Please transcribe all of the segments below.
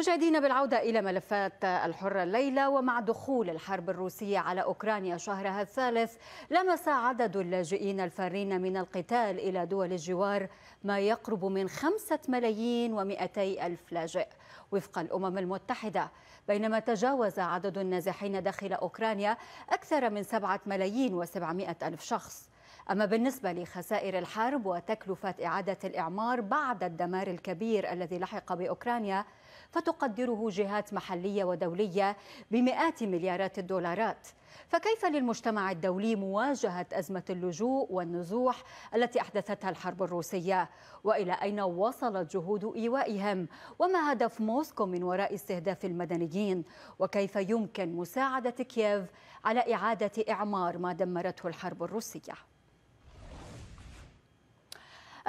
مشاهدينا بالعودة إلى ملفات الحرة الليلة ومع دخول الحرب الروسية على أوكرانيا شهرها الثالث لمس عدد اللاجئين الفارين من القتال إلى دول الجوار ما يقرب من خمسة ملايين ومئتي ألف لاجئ وفق الأمم المتحدة بينما تجاوز عدد النازحين داخل أوكرانيا أكثر من سبعة ملايين وسبعمائة ألف شخص أما بالنسبة لخسائر الحرب وتكلفة إعادة الإعمار بعد الدمار الكبير الذي لحق بأوكرانيا فتقدره جهات محلية ودولية بمئات مليارات الدولارات فكيف للمجتمع الدولي مواجهة أزمة اللجوء والنزوح التي أحدثتها الحرب الروسية وإلى أين وصلت جهود إيوائهم وما هدف موسكو من وراء استهداف المدنيين وكيف يمكن مساعدة كييف على إعادة إعمار ما دمرته الحرب الروسية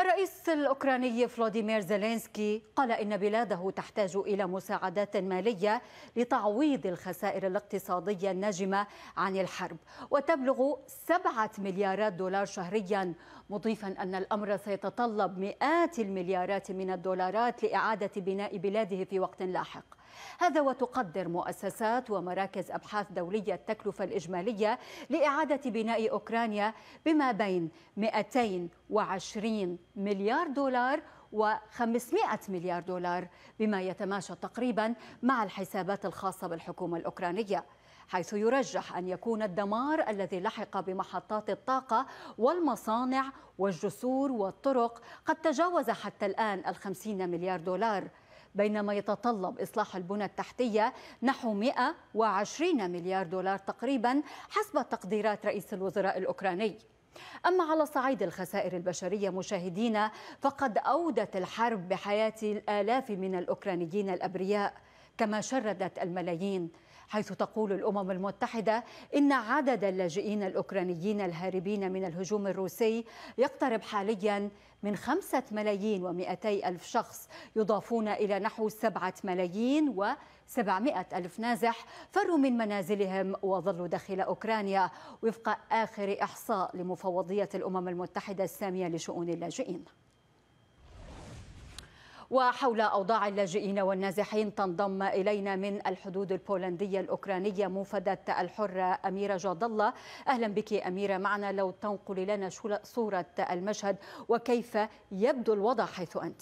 الرئيس الأوكراني فلاديمير زيلينسكي قال إن بلاده تحتاج إلى مساعدات مالية لتعويض الخسائر الاقتصادية الناجمة عن الحرب وتبلغ سبعة مليارات دولار شهريا مضيفا أن الأمر سيتطلب مئات المليارات من الدولارات لإعادة بناء بلاده في وقت لاحق هذا وتقدر مؤسسات ومراكز أبحاث دولية التكلفة الإجمالية لإعادة بناء أوكرانيا بما بين 220 مليار دولار و500 مليار دولار بما يتماشى تقريبا مع الحسابات الخاصة بالحكومة الأوكرانية حيث يرجح أن يكون الدمار الذي لحق بمحطات الطاقة والمصانع والجسور والطرق قد تجاوز حتى الآن الخمسين مليار دولار بينما يتطلب إصلاح البنى التحتية نحو 120 مليار دولار تقريبا حسب تقديرات رئيس الوزراء الأوكراني أما على صعيد الخسائر البشرية مشاهدينا فقد أودت الحرب بحياة الآلاف من الأوكرانيين الأبرياء كما شردت الملايين حيث تقول الأمم المتحدة إن عدد اللاجئين الأوكرانيين الهاربين من الهجوم الروسي يقترب حاليا من خمسة ملايين ومئتي ألف شخص يضافون إلى نحو سبعة ملايين و 700 ألف نازح فروا من منازلهم وظلوا داخل أوكرانيا وفق آخر إحصاء لمفوضية الأمم المتحدة السامية لشؤون اللاجئين وحول أوضاع اللاجئين والنازحين تنضم إلينا من الحدود البولندية الأوكرانية موفدة الحرة أميرة جاد الله أهلا بك أميرة معنا لو تنقل لنا صورة المشهد وكيف يبدو الوضع حيث أنت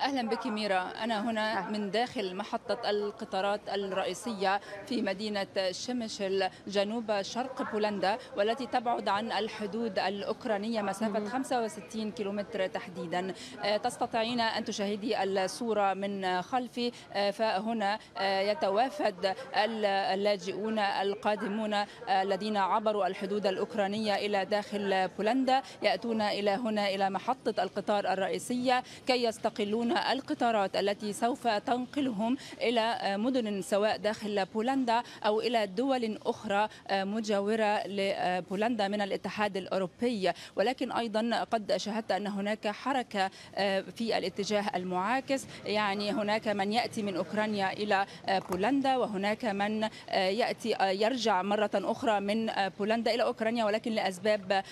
أهلا بك ميرا أنا هنا نعم. من داخل محطة القطارات الرئيسية في مدينة شمشل جنوب شرق بولندا والتي تبعد عن الحدود الأوكرانية مسافة 65 كيلومتر تحديدا آه، تستطيعين أن تشاهدي الصورة من خلفي آه، فهنا آه، يتوافد اللاجئون القادمون الذين عبروا الحدود الأوكرانية إلى داخل بولندا يأتون إلى هنا إلى محطة القطار الرئيسية كي يستقلون القطارات التي سوف تنقلهم إلى مدن سواء داخل بولندا أو إلى دول أخرى مجاورة لبولندا من الاتحاد الأوروبي ولكن أيضا قد شاهدت أن هناك حركة في الاتجاه المعاكس يعني هناك من يأتي من أوكرانيا إلى بولندا وهناك من يأتي يرجع مرة أخرى من بولندا إلى أوكرانيا ولكن لأسباب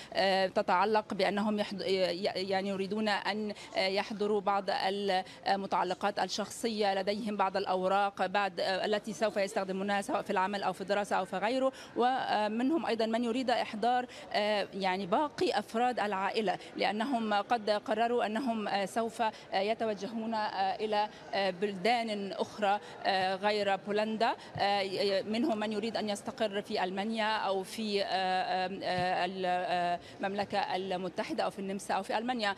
تتعلق بأنهم يعني يريدون أن يحضروا بعض ال المتعلقات الشخصية لديهم بعض الأوراق بعد التي سوف يستخدمونها سواء في العمل أو في الدراسة أو في غيره ومنهم أيضا من يريد إحضار يعني باقي أفراد العائلة لأنهم قد قرروا أنهم سوف يتوجهون إلى بلدان أخرى غير بولندا منهم من يريد أن يستقر في ألمانيا أو في المملكة المتحدة أو في النمسا أو في ألمانيا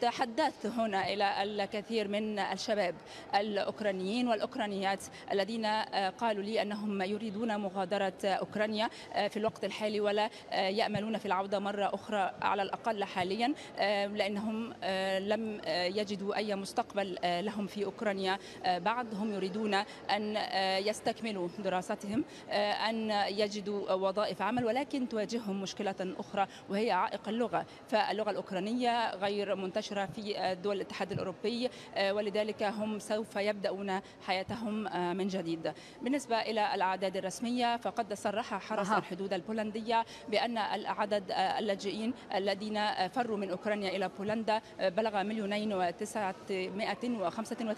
تحدثت هنا إلى الكثير من الشباب الأوكرانيين والأوكرانيات الذين آه، قالوا لي أنهم يريدون مغادرة آه، أوكرانيا آه، في الوقت الحالي ولا يأملون في العودة مرة أخرى على الأقل حاليا لأنهم لم يجدوا أي مستقبل لهم في أوكرانيا بعد هم يريدون أن يستكملوا دراستهم أن يجدوا وظائف عمل ولكن تواجههم مشكلة أخرى وهي عائق اللغة فاللغة الأوكرانية غير منتشرة مباشرة في آه، دول الاتحاد الأوروبي آه، ولذلك هم سوف يبدأون حياتهم آه، من جديد بالنسبة إلى الأعداد الرسمية فقد صرح حرس الحدود البولندية بأن العدد اللاجئين الذين فروا من أوكرانيا إلى بولندا بلغ مليونين و935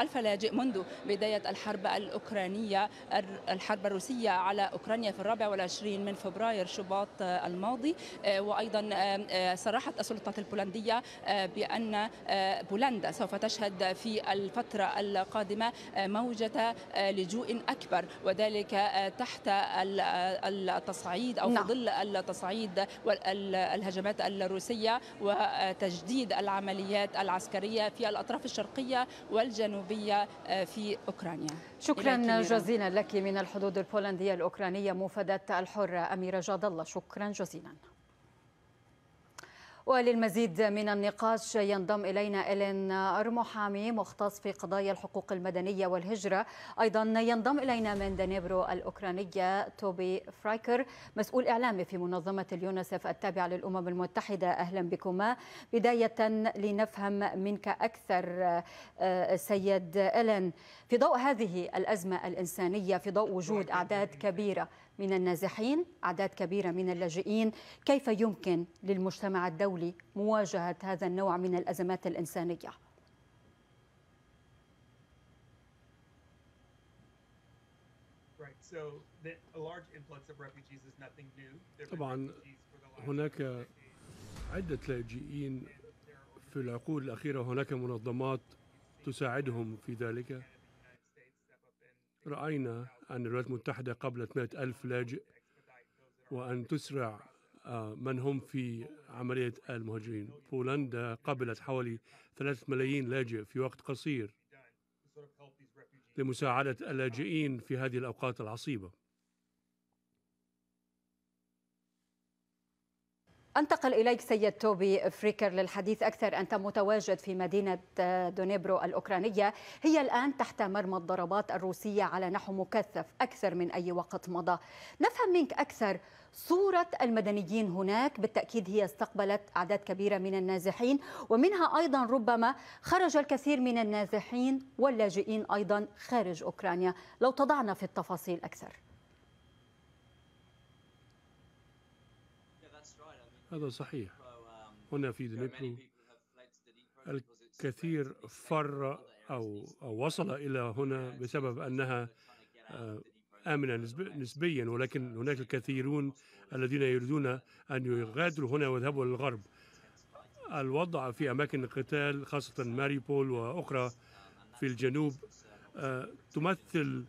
ألف لاجئ منذ بداية الحرب الأوكرانية الحرب الروسية على أوكرانيا في الرابع والعشرين من فبراير شباط الماضي وأيضا صرحت السلطات البولندية بأن آه، بولندا سوف تشهد في الفترة القادمة آه، موجة آه، لجوء أكبر وذلك تحت التصعيد أو نعم. في ظل التصعيد والهجمات الروسية وتجديد العمليات العسكرية في الأطراف الشرقية والجنوبية في أوكرانيا شكرا جزيلا لك من الحدود البولندية الأوكرانية مفدة الحرة أميرة جاد الله شكرا جزيلا وللمزيد من النقاش ينضم إلينا إلين أرمحامي مختص في قضايا الحقوق المدنية والهجرة أيضا ينضم إلينا من دنيبرو الأوكرانية توبي فرايكر مسؤول إعلامي في منظمة اليونسف التابعة للأمم المتحدة أهلا بكما بداية لنفهم منك أكثر آه، سيد إلين في ضوء هذه الأزمة الإنسانية في ضوء وجود أعداد كبيرة من النازحين أعداد كبيرة من اللاجئين كيف يمكن للمجتمع الدولي مواجهة هذا النوع من الأزمات الإنسانية؟ طبعا هناك عدة لاجئين في العقود الأخيرة هناك منظمات تساعدهم في ذلك رأينا أن الولايات المتحدة قبلت مئة ألف لاجئ وأن تسرع آه، من هم في عملية المهاجرين بولندا قبلت حوالي ثلاثة ملايين لاجئ في وقت قصير لمساعدة اللاجئين في هذه الأوقات العصيبة أنتقل إليك سيد توبي فريكر للحديث أكثر أنت متواجد في مدينة آه، دونيبرو الأوكرانية هي الآن تحت مرمى الضربات الروسية على نحو مكثف أكثر من أي وقت مضى نفهم منك أكثر صورة المدنيين هناك بالتأكيد هي استقبلت أعداد كبيرة من النازحين ومنها أيضا ربما خرج الكثير من النازحين واللاجئين أيضا خارج أوكرانيا لو تضعنا في التفاصيل أكثر هذا صحيح هنا في دنيبرو الكثير فر أو, أو وصل إلى هنا بسبب أنها آه، آمنة نسبيا ولكن هناك الكثيرون الذين يريدون أن يغادروا هنا ويذهبوا للغرب الوضع في أماكن القتال خاصة ماريبول وأخرى في الجنوب آه، تمثل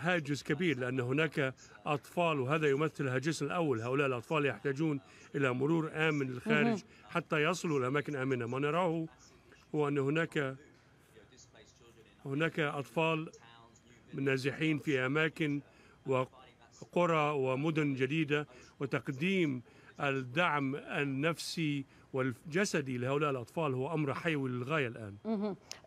هاجس كبير لأن هناك أطفال وهذا يمثل هاجس الأول هؤلاء الأطفال يحتاجون إلى مرور آمن للخارج حتى يصلوا لأماكن آمنة ما نراه هو أن هناك هناك أطفال نازحين في أماكن وقرى ومدن جديدة وتقديم الدعم النفسي والجسدي لهؤلاء الأطفال هو أمر حيوي للغاية الآن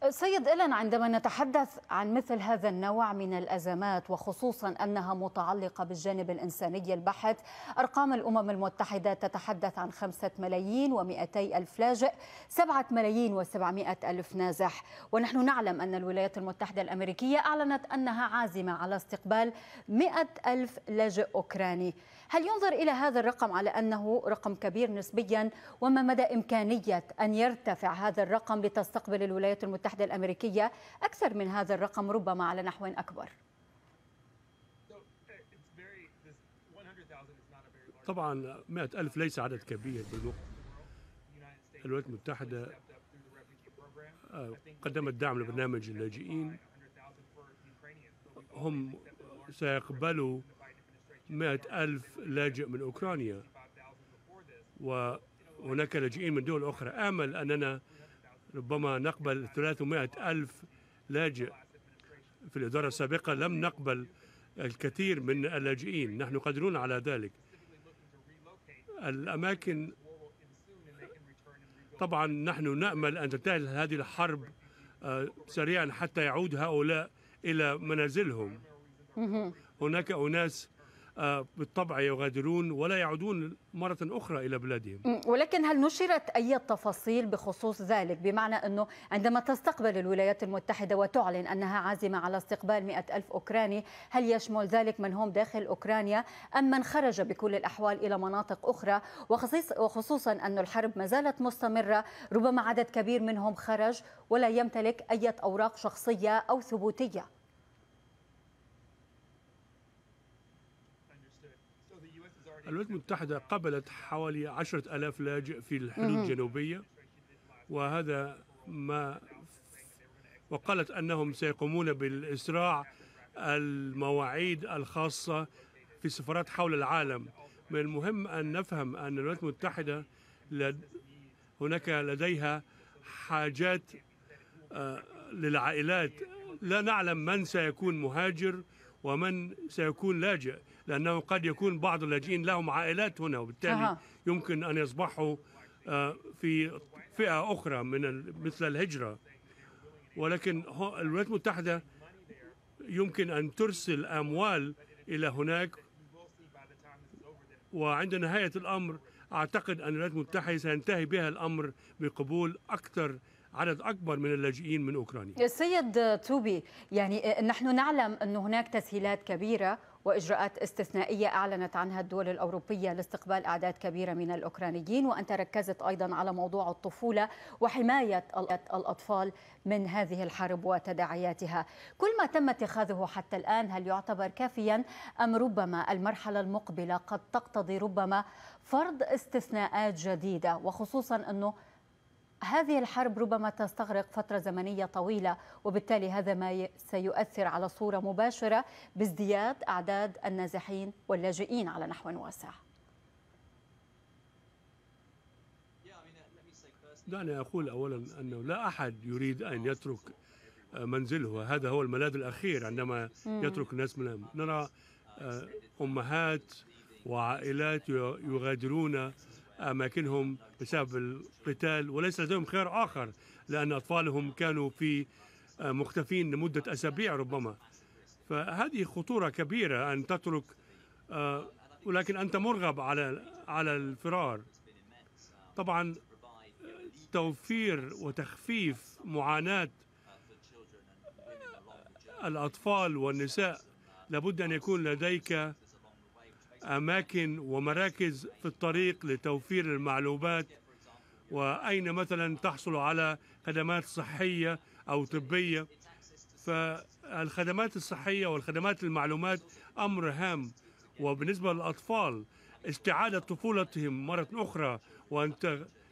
سيد إلن عندما نتحدث عن مثل هذا النوع من الأزمات وخصوصا أنها متعلقة بالجانب الإنساني البحث أرقام الأمم المتحدة تتحدث عن 5 ملايين و200 ألف لاجئ 7 ملايين و700 ألف نازح ونحن نعلم أن الولايات المتحدة الأمريكية أعلنت أنها عازمة على استقبال 100 ألف لاجئ أوكراني هل ينظر إلى هذا الرقم على أنه رقم كبير نسبيا وما مدى إمكانية أن يرتفع هذا الرقم لتستقبل الولايات المتحدة الأمريكية أكثر من هذا الرقم ربما على نحو أكبر؟ طبعا مئة ألف ليس عدد كبير بالوقت الولايات المتحدة آه، قدمت دعم لبرنامج اللاجئين هم سيقبلوا مئة ألف لاجئ من أوكرانيا وهناك لاجئين من دول أخرى آمل أننا ربما نقبل 300 ألف لاجئ في الإدارة السابقة لم نقبل الكثير من اللاجئين نحن قادرون على ذلك الأماكن طبعا نحن نأمل أن تنتهي هذه الحرب آه، سريعا حتى يعود هؤلاء إلى منازلهم هناك أناس بالطبع يغادرون ولا يعودون مرة أخرى إلى بلادهم ولكن هل نشرت أي تفاصيل بخصوص ذلك بمعنى أنه عندما تستقبل الولايات المتحدة وتعلن أنها عازمة على استقبال مئة ألف أوكراني هل يشمل ذلك من هم داخل أوكرانيا أم من خرج بكل الأحوال إلى مناطق أخرى وخصوصا أن الحرب ما زالت مستمرة ربما عدد كبير منهم خرج ولا يمتلك أي أوراق شخصية أو ثبوتية الولايات المتحدة قبلت حوالي عشرة ألاف لاجئ في الحدود الجنوبية وهذا ما وقالت أنهم سيقومون بالإسراع المواعيد الخاصة في السفارات حول العالم من المهم أن نفهم أن الولايات المتحدة لد هناك لديها حاجات آه، للعائلات لا نعلم من سيكون مهاجر ومن سيكون لاجئ لأنه قد يكون بعض اللاجئين لهم عائلات هنا وبالتالي أه. يمكن أن يصبحوا آه، في فئة أخرى من مثل الهجرة ولكن الولايات المتحدة يمكن أن ترسل أموال إلى هناك وعند نهاية الأمر أعتقد أن الولايات المتحدة سينتهي بها الأمر بقبول أكثر عدد أكبر من اللاجئين من أوكرانيا السيد توبي يعني آه، نحن نعلم أن هناك تسهيلات كبيرة وإجراءات استثنائية أعلنت عنها الدول الأوروبية لاستقبال أعداد كبيرة من الأوكرانيين وأنت ركزت أيضا على موضوع الطفولة وحماية الأطفال من هذه الحرب وتداعياتها كل ما تم اتخاذه حتى الآن هل يعتبر كافيا أم ربما المرحلة المقبلة قد تقتضي ربما فرض استثناءات جديدة وخصوصا أنه هذه الحرب ربما تستغرق فترة زمنية طويلة وبالتالي هذا ما سيؤثر على صورة مباشرة بازدياد أعداد النازحين واللاجئين على نحو واسع دعني أقول أولا أنه لا أحد يريد أن يترك منزله هذا هو الملاذ الأخير عندما يترك الناس منهم نرى آه، أمهات وعائلات يغادرون أماكنهم بسبب القتال وليس لديهم خيار آخر لأن أطفالهم كانوا في آه، مختفين لمدة أسابيع ربما فهذه خطورة كبيرة أن تترك آه، ولكن أنت مرغب على على الفرار طبعا توفير وتخفيف معاناة آه، الأطفال والنساء لابد أن يكون لديك أماكن ومراكز في الطريق لتوفير المعلومات وأين مثلا تحصل على خدمات صحية أو طبية فالخدمات الصحية والخدمات المعلومات أمر هام وبالنسبة للأطفال استعادة طفولتهم مرة أخرى وأن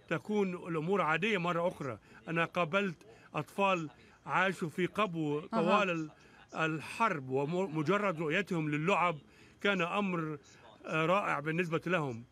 تكون الأمور عادية مرة أخرى أنا قابلت أطفال عاشوا في قبو طوال الحرب ومجرد رؤيتهم للعب كان أمر رائع بالنسبة لهم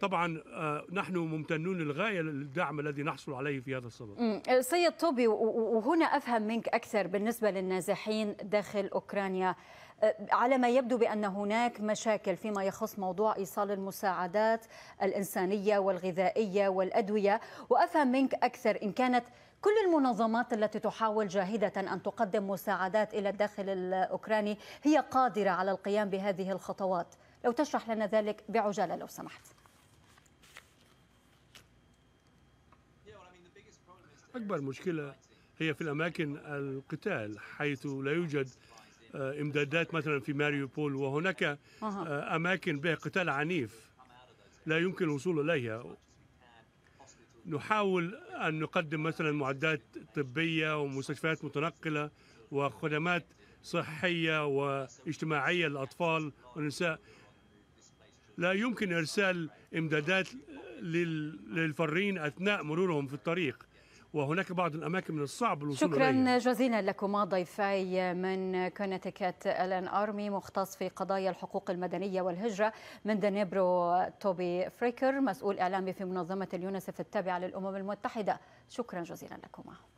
طبعا آه، نحن ممتنون للغاية للدعم الذي نحصل عليه في هذا الصدد سيد طوبي وهنا أفهم منك أكثر بالنسبة للنازحين داخل أوكرانيا آه، على ما يبدو بأن هناك مشاكل فيما يخص موضوع إيصال المساعدات الإنسانية والغذائية والأدوية وأفهم منك أكثر إن كانت كل المنظمات التي تحاول جاهدة أن تقدم مساعدات إلى الداخل الأوكراني هي قادرة على القيام بهذه الخطوات لو تشرح لنا ذلك بعجالة لو سمحت أكبر مشكلة هي في الأماكن القتال حيث لا يوجد آه، إمدادات مثلا في ماريوبول وهناك آه، أماكن بها قتال عنيف لا يمكن الوصول إليها نحاول أن نقدم مثلا معدات طبية ومستشفيات متنقلة وخدمات صحية واجتماعية للأطفال والنساء لا يمكن إرسال إمدادات للفرين أثناء مرورهم في الطريق وهناك بعض الاماكن من الصعب الوصول شكرا إليها. جزيلا لكما ضيفي من كونتيكات الان ارمي مختص في قضايا الحقوق المدنيه والهجره من دنيبرو توبي فريكر مسؤول اعلامي في منظمه اليونسف التابعه للامم المتحده شكرا جزيلا لكما